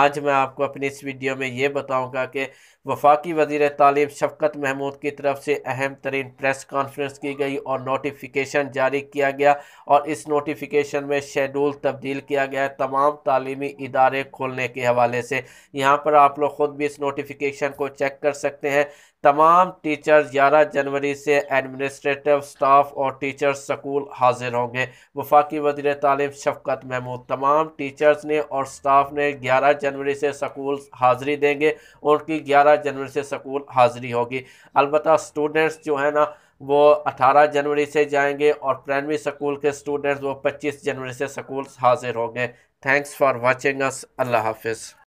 आज मैं आपको अपनी इस वीडियो में ये बताऊंगा कि वफाकी वजीर तालीम शफकत महमूद की तरफ से अहम तरीन प्रेस कॉन्फ्रेंस की गई और नोटिफिकेशन जारी किया गया और इस नोटिफिकेशन में शेड्यूल तब्दील किया गया है तमाम तालीमी इदारे खोलने के हवाले से यहाँ पर आप लोग ख़ुद भी इस नोटिफिकेशन को चेक कर सकते हैं तमाम टीचर्स ग्यारह जनवरी से एडमिनिस्ट्रेटिव स्टाफ और टीचर्स स्कूल हाजिर होंगे वफाकी वजी तालीम शफकत महमूद तमाम टीचर्स ने और स्टाफ ने ग्यारह जनवरी से स्कूल हाज़िरी देंगे उनकी ग्यारह जनवरी से स्कूल हाज़िरी होगी अलबत् स्टूडेंट्स जो है ना वो 18 जनवरी से जाएंगे और प्राइमरी स्कूल के स्टूडेंट्स वो 25 जनवरी से स्कूल हाजिर होंगे thanks for watching us Allah हाफिज़